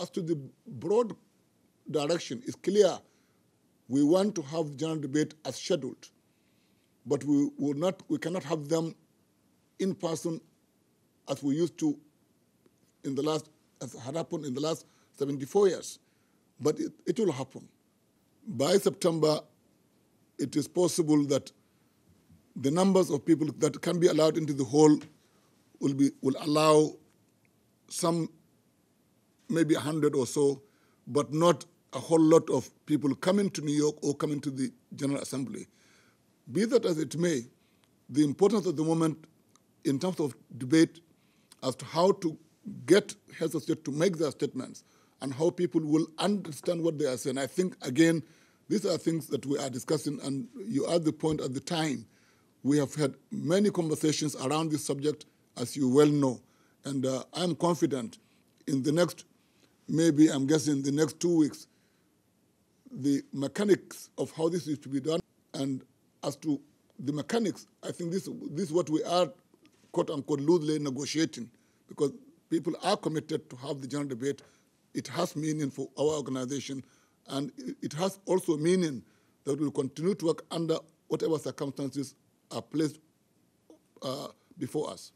as to the broad direction is clear. We want to have general debate as scheduled, but we will not, we cannot have them in person as we used to in the last, as had happened in the last 74 years. But it, it will happen. By September, it is possible that the numbers of people that can be allowed into the hall will be will allow some maybe 100 or so, but not a whole lot of people coming to New York or coming to the General Assembly. Be that as it may, the importance of the moment in terms of debate as to how to get heads of state to make their statements and how people will understand what they are saying. I think, again, these are things that we are discussing, and you are the point at the time. We have had many conversations around this subject, as you well know, and uh, I'm confident in the next maybe I'm guessing the next two weeks, the mechanics of how this is to be done. And as to the mechanics, I think this, this is what we are, quote unquote, loosely negotiating because people are committed to have the general debate. It has meaning for our organization and it has also meaning that we'll continue to work under whatever circumstances are placed uh, before us.